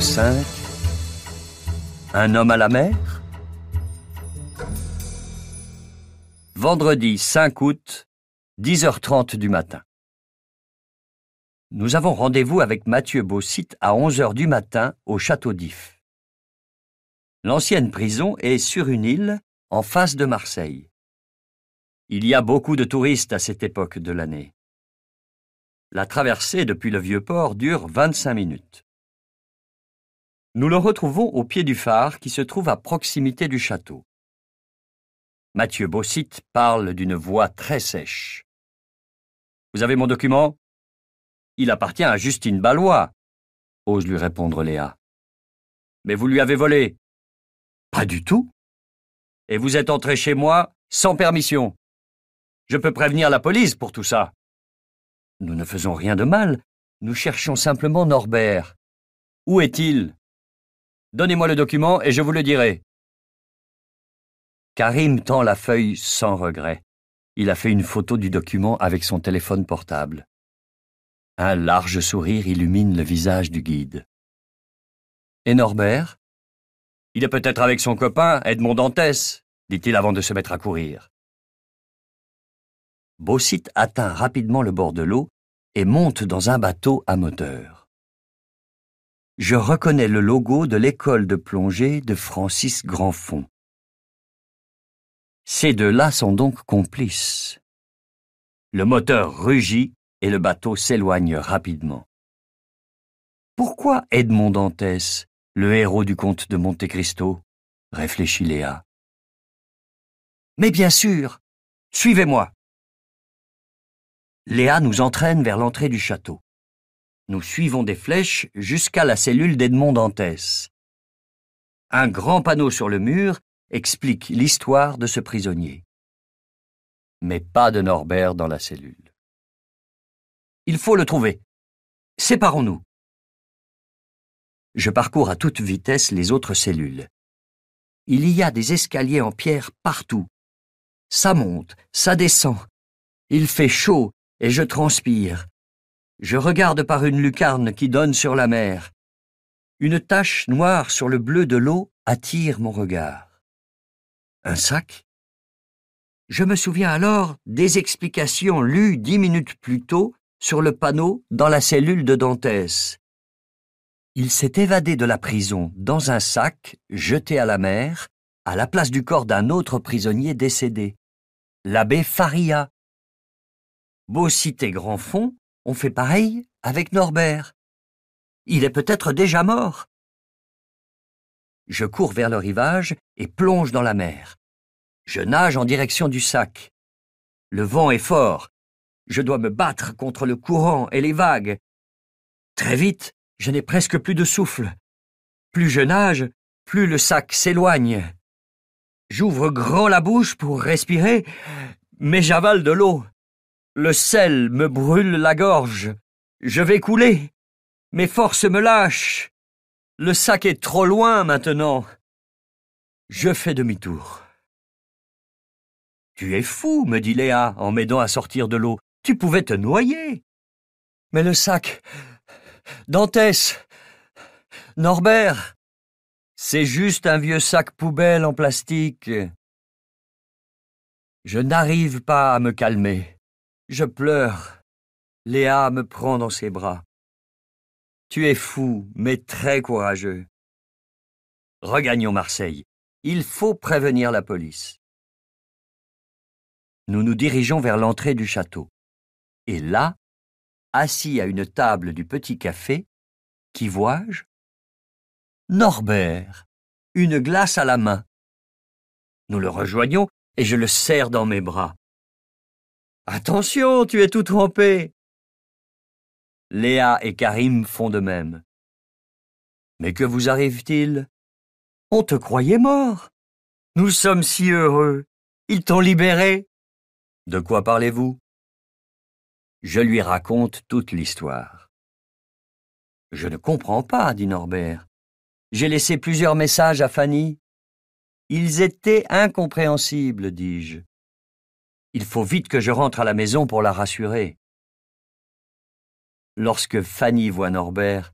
5 Un homme à la mer Vendredi 5 août, 10h30 du matin. Nous avons rendez-vous avec Mathieu Beausite à 11h du matin au château d'If. L'ancienne prison est sur une île en face de Marseille. Il y a beaucoup de touristes à cette époque de l'année. La traversée depuis le vieux port dure 25 minutes. Nous le retrouvons au pied du phare qui se trouve à proximité du château. Mathieu Bossit parle d'une voix très sèche. Vous avez mon document Il appartient à Justine Ballois, ose lui répondre Léa. Mais vous lui avez volé Pas du tout. Et vous êtes entré chez moi sans permission. Je peux prévenir la police pour tout ça. Nous ne faisons rien de mal, nous cherchons simplement Norbert. Où est-il Donnez-moi le document et je vous le dirai. Karim tend la feuille sans regret. Il a fait une photo du document avec son téléphone portable. Un large sourire illumine le visage du guide. Et Norbert Il est peut-être avec son copain, Edmond Dantès, dit-il avant de se mettre à courir. Bossit atteint rapidement le bord de l'eau et monte dans un bateau à moteur je reconnais le logo de l'école de plongée de Francis Grandfond. Ces deux-là sont donc complices. Le moteur rugit et le bateau s'éloigne rapidement. Pourquoi Edmond Dantès, le héros du comte de Monte Cristo réfléchit Léa. Mais bien sûr, suivez-moi. Léa nous entraîne vers l'entrée du château nous suivons des flèches jusqu'à la cellule d'Edmond Dantès. Un grand panneau sur le mur explique l'histoire de ce prisonnier. Mais pas de Norbert dans la cellule. Il faut le trouver. Séparons-nous. Je parcours à toute vitesse les autres cellules. Il y a des escaliers en pierre partout. Ça monte, ça descend. Il fait chaud et je transpire. Je regarde par une lucarne qui donne sur la mer. Une tache noire sur le bleu de l'eau attire mon regard. Un sac Je me souviens alors des explications lues dix minutes plus tôt sur le panneau dans la cellule de Dantès. Il s'est évadé de la prison dans un sac jeté à la mer, à la place du corps d'un autre prisonnier décédé, l'abbé Faria. Beau cité fond. On fait pareil avec Norbert. Il est peut-être déjà mort. Je cours vers le rivage et plonge dans la mer. Je nage en direction du sac. Le vent est fort. Je dois me battre contre le courant et les vagues. Très vite, je n'ai presque plus de souffle. Plus je nage, plus le sac s'éloigne. J'ouvre grand la bouche pour respirer, mais j'avale de l'eau. Le sel me brûle la gorge. Je vais couler. Mes forces me lâchent. Le sac est trop loin maintenant. Je fais demi-tour. Tu es fou, me dit Léa en m'aidant à sortir de l'eau. Tu pouvais te noyer. Mais le sac. Dantès. Norbert. C'est juste un vieux sac poubelle en plastique. Je n'arrive pas à me calmer. Je pleure. Léa me prend dans ses bras. Tu es fou, mais très courageux. Regagnons Marseille. Il faut prévenir la police. Nous nous dirigeons vers l'entrée du château. Et là, assis à une table du petit café, qui vois-je Norbert, une glace à la main. Nous le rejoignons et je le serre dans mes bras. Attention, tu es tout trompé !» Léa et Karim font de même. Mais que vous arrive-t-il On te croyait mort. Nous sommes si heureux. Ils t'ont libéré. De quoi parlez-vous Je lui raconte toute l'histoire. Je ne comprends pas, dit Norbert. J'ai laissé plusieurs messages à Fanny. Ils étaient incompréhensibles, dis-je. Il faut vite que je rentre à la maison pour la rassurer. Lorsque Fanny voit Norbert,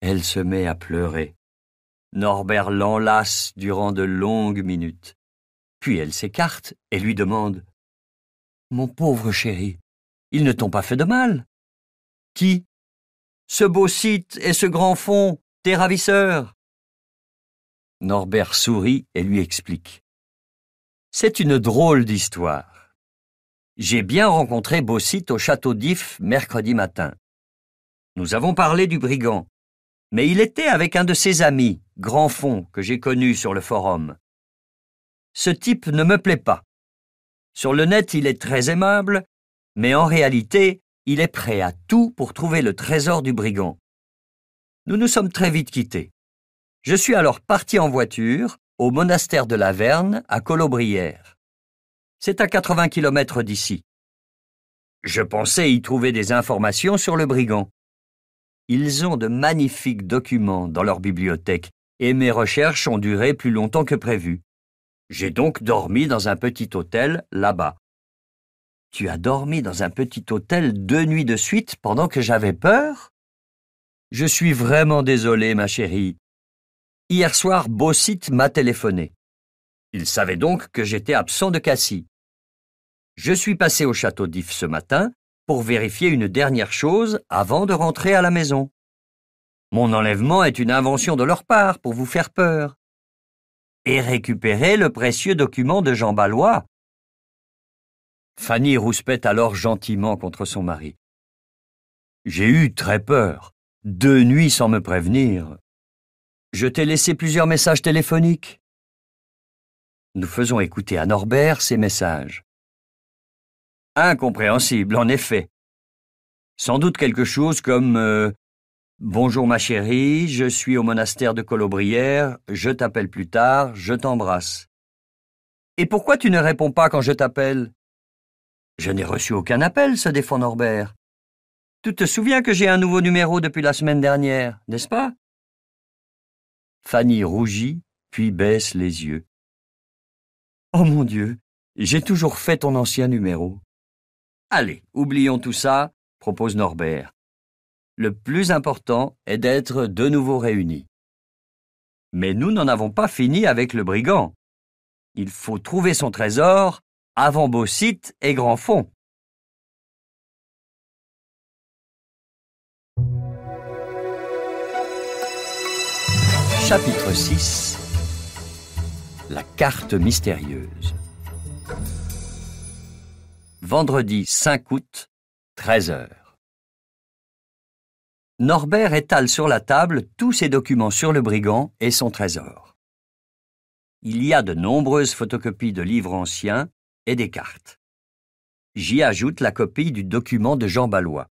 elle se met à pleurer. Norbert l'enlace durant de longues minutes. Puis elle s'écarte et lui demande Mon pauvre chéri, ils ne t'ont pas fait de mal Qui Ce beau site et ce grand fond, tes ravisseurs Norbert sourit et lui explique. C'est une drôle d'histoire. J'ai bien rencontré Bossit au château d'If mercredi matin. Nous avons parlé du brigand, mais il était avec un de ses amis, Grandfond, que j'ai connu sur le forum. Ce type ne me plaît pas. Sur le net, il est très aimable, mais en réalité, il est prêt à tout pour trouver le trésor du brigand. Nous nous sommes très vite quittés. Je suis alors parti en voiture au monastère de la Verne à Colobrière. C'est à 80 kilomètres d'ici. Je pensais y trouver des informations sur le brigand. Ils ont de magnifiques documents dans leur bibliothèque et mes recherches ont duré plus longtemps que prévu. J'ai donc dormi dans un petit hôtel là-bas. Tu as dormi dans un petit hôtel deux nuits de suite pendant que j'avais peur Je suis vraiment désolé, ma chérie. Hier soir, Beausite m'a téléphoné. Il savait donc que j'étais absent de Cassis. Je suis passé au château d'If ce matin pour vérifier une dernière chose avant de rentrer à la maison. Mon enlèvement est une invention de leur part pour vous faire peur. Et récupérer le précieux document de Jean Balois. Fanny rouspète alors gentiment contre son mari. J'ai eu très peur. Deux nuits sans me prévenir. Je t'ai laissé plusieurs messages téléphoniques. Nous faisons écouter à Norbert ces messages. Incompréhensible, en effet. Sans doute quelque chose comme euh, Bonjour ma chérie, je suis au monastère de Colobrières, je t'appelle plus tard, je t'embrasse. Et pourquoi tu ne réponds pas quand je t'appelle Je n'ai reçu aucun appel, se défend Norbert. Tu te souviens que j'ai un nouveau numéro depuis la semaine dernière, n'est-ce pas Fanny rougit, puis baisse les yeux. Oh mon Dieu, j'ai toujours fait ton ancien numéro. Allez, oublions tout ça, propose Norbert. Le plus important est d'être de nouveau réunis. Mais nous n'en avons pas fini avec le brigand. Il faut trouver son trésor avant Beaucite et Grand Fond. Chapitre 6 la carte mystérieuse. Vendredi 5 août, 13h. Norbert étale sur la table tous ses documents sur le brigand et son trésor. Il y a de nombreuses photocopies de livres anciens et des cartes. J'y ajoute la copie du document de Jean Ballois.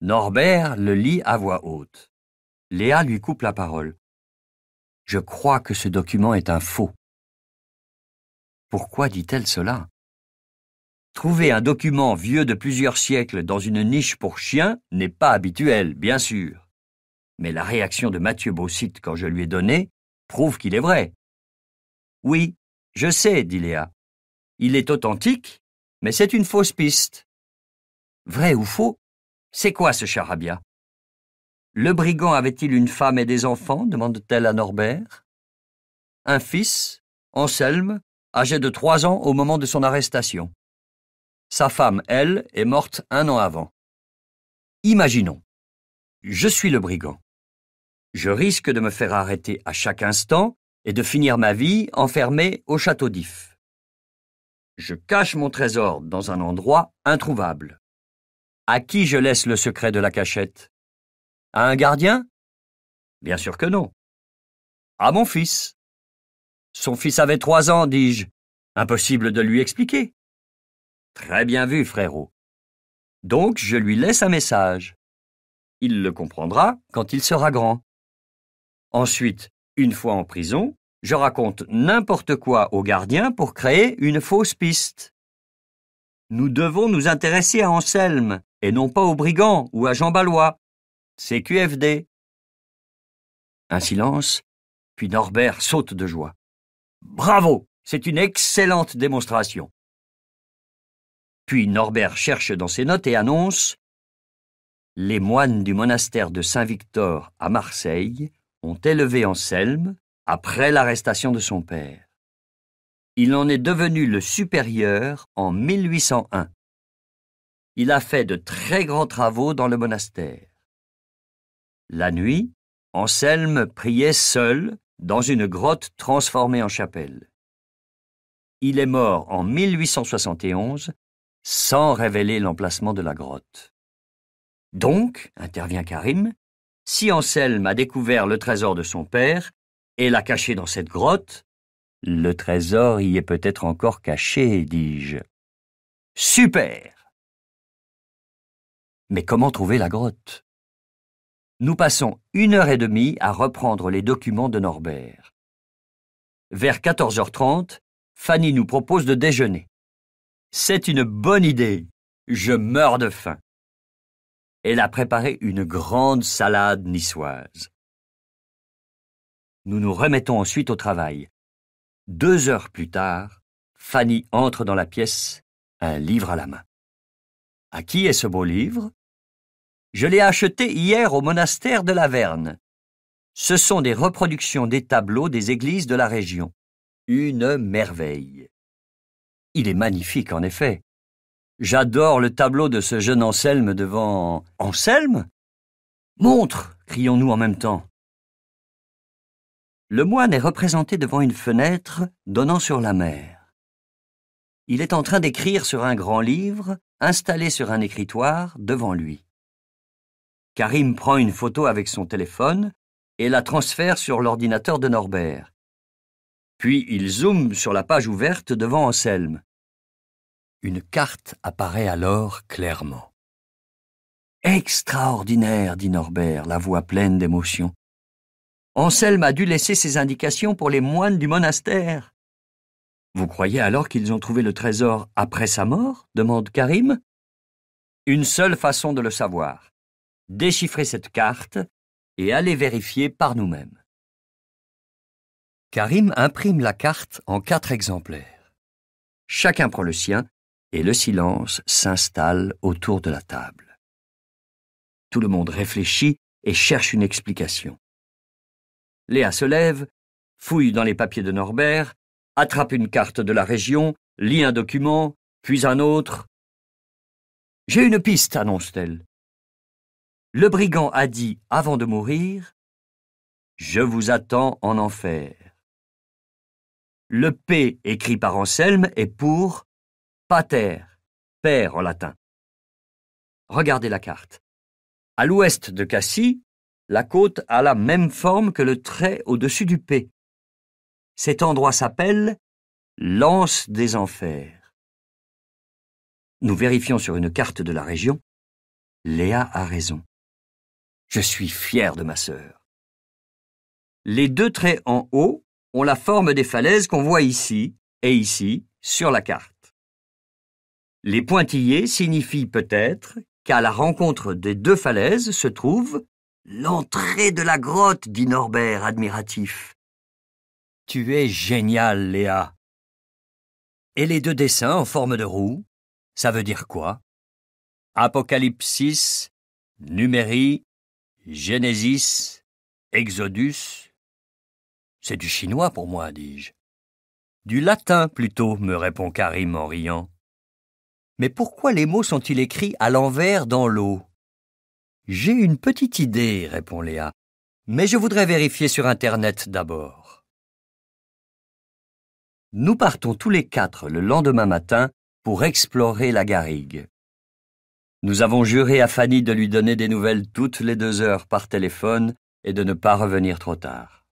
Norbert le lit à voix haute. Léa lui coupe la parole. Je crois que ce document est un faux. Pourquoi dit-elle cela Trouver un document vieux de plusieurs siècles dans une niche pour chiens n'est pas habituel, bien sûr. Mais la réaction de Mathieu Beausite quand je lui ai donné prouve qu'il est vrai. Oui, je sais, dit Léa. Il est authentique, mais c'est une fausse piste. Vrai ou faux C'est quoi ce charabia le brigand avait-il une femme et des enfants demande-t-elle à Norbert. Un fils, Anselme, âgé de trois ans au moment de son arrestation. Sa femme, elle, est morte un an avant. Imaginons. Je suis le brigand. Je risque de me faire arrêter à chaque instant et de finir ma vie enfermé au château d'If. Je cache mon trésor dans un endroit introuvable. À qui je laisse le secret de la cachette à un gardien Bien sûr que non. À mon fils. Son fils avait trois ans, dis-je. Impossible de lui expliquer. Très bien vu, frérot. Donc je lui laisse un message. Il le comprendra quand il sera grand. Ensuite, une fois en prison, je raconte n'importe quoi au gardien pour créer une fausse piste. Nous devons nous intéresser à Anselme et non pas aux brigands ou à Jean Ballois. C'est QFD. Un silence, puis Norbert saute de joie. Bravo C'est une excellente démonstration. Puis Norbert cherche dans ses notes et annonce Les moines du monastère de Saint-Victor à Marseille ont élevé Anselme après l'arrestation de son père. Il en est devenu le supérieur en 1801. Il a fait de très grands travaux dans le monastère. La nuit, Anselme priait seul dans une grotte transformée en chapelle. Il est mort en 1871 sans révéler l'emplacement de la grotte. Donc, intervient Karim, si Anselme a découvert le trésor de son père et l'a caché dans cette grotte, le trésor y est peut-être encore caché, dis-je. Super Mais comment trouver la grotte nous passons une heure et demie à reprendre les documents de Norbert. Vers 14h30, Fanny nous propose de déjeuner. C'est une bonne idée. Je meurs de faim. Elle a préparé une grande salade niçoise. Nous nous remettons ensuite au travail. Deux heures plus tard, Fanny entre dans la pièce, un livre à la main. À qui est ce beau livre je l'ai acheté hier au monastère de la Verne. Ce sont des reproductions des tableaux des églises de la région. Une merveille. Il est magnifique, en effet. J'adore le tableau de ce jeune Anselme devant... Anselme Montre crions-nous en même temps. Le moine est représenté devant une fenêtre donnant sur la mer. Il est en train d'écrire sur un grand livre, installé sur un écritoire, devant lui. Karim prend une photo avec son téléphone et la transfère sur l'ordinateur de Norbert. Puis il zoome sur la page ouverte devant Anselme. Une carte apparaît alors clairement. Extraordinaire, dit Norbert, la voix pleine d'émotion. Anselme a dû laisser ses indications pour les moines du monastère. Vous croyez alors qu'ils ont trouvé le trésor après sa mort demande Karim. Une seule façon de le savoir déchiffrer cette carte et allez vérifier par nous-mêmes. Karim imprime la carte en quatre exemplaires. Chacun prend le sien et le silence s'installe autour de la table. Tout le monde réfléchit et cherche une explication. Léa se lève, fouille dans les papiers de Norbert, attrape une carte de la région, lit un document, puis un autre. J'ai une piste, annonce-t-elle. Le brigand a dit, avant de mourir, Je vous attends en enfer. Le P écrit par Anselme est pour pater, père en latin. Regardez la carte. À l'ouest de Cassis, la côte a la même forme que le trait au-dessus du P. Cet endroit s'appelle l'anse des enfers. Nous vérifions sur une carte de la région. Léa a raison. Je suis fier de ma sœur. Les deux traits en haut ont la forme des falaises qu'on voit ici et ici sur la carte. Les pointillés signifient peut-être qu'à la rencontre des deux falaises se trouve l'entrée de la grotte, dit Norbert admiratif. Tu es génial, Léa. Et les deux dessins en forme de roue, ça veut dire quoi Apocalypsis, numérique. Genesis, Exodus. C'est du chinois pour moi, dis-je. Du latin plutôt, me répond Karim en riant. Mais pourquoi les mots sont-ils écrits à l'envers dans l'eau J'ai une petite idée, répond Léa, mais je voudrais vérifier sur Internet d'abord. Nous partons tous les quatre le lendemain matin pour explorer la garrigue. Nous avons juré à Fanny de lui donner des nouvelles toutes les deux heures par téléphone et de ne pas revenir trop tard.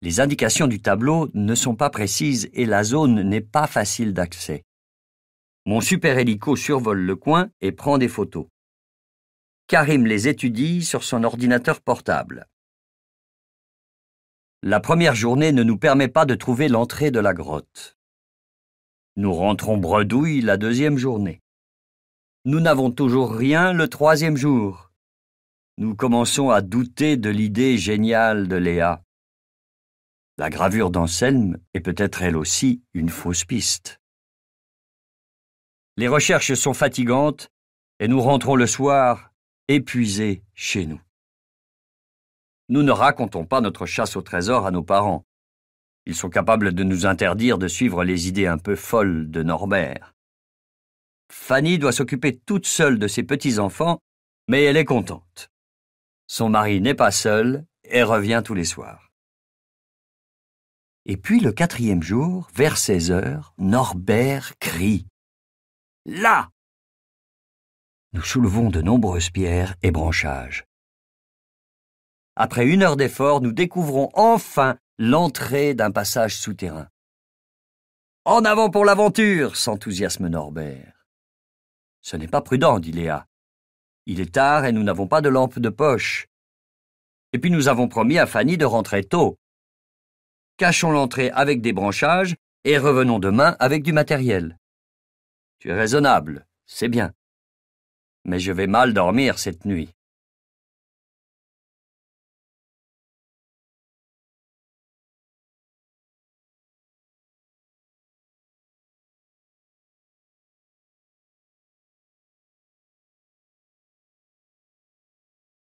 Les indications du tableau ne sont pas précises et la zone n'est pas facile d'accès. Mon super hélico survole le coin et prend des photos. Karim les étudie sur son ordinateur portable. La première journée ne nous permet pas de trouver l'entrée de la grotte. Nous rentrons bredouille la deuxième journée nous n'avons toujours rien le troisième jour. Nous commençons à douter de l'idée géniale de Léa. La gravure d'Anselme est peut-être elle aussi une fausse piste. Les recherches sont fatigantes et nous rentrons le soir épuisés chez nous. Nous ne racontons pas notre chasse au trésor à nos parents. Ils sont capables de nous interdire de suivre les idées un peu folles de Norbert. Fanny doit s'occuper toute seule de ses petits-enfants, mais elle est contente. Son mari n'est pas seul et revient tous les soirs. Et puis le quatrième jour, vers 16 heures, Norbert crie. Là Nous soulevons de nombreuses pierres et branchages. Après une heure d'effort, nous découvrons enfin l'entrée d'un passage souterrain. En avant pour l'aventure s'enthousiasme Norbert. Ce n'est pas prudent, dit Léa. Il est tard et nous n'avons pas de lampe de poche. Et puis nous avons promis à Fanny de rentrer tôt. Cachons l'entrée avec des branchages et revenons demain avec du matériel. Tu es raisonnable, c'est bien. Mais je vais mal dormir cette nuit.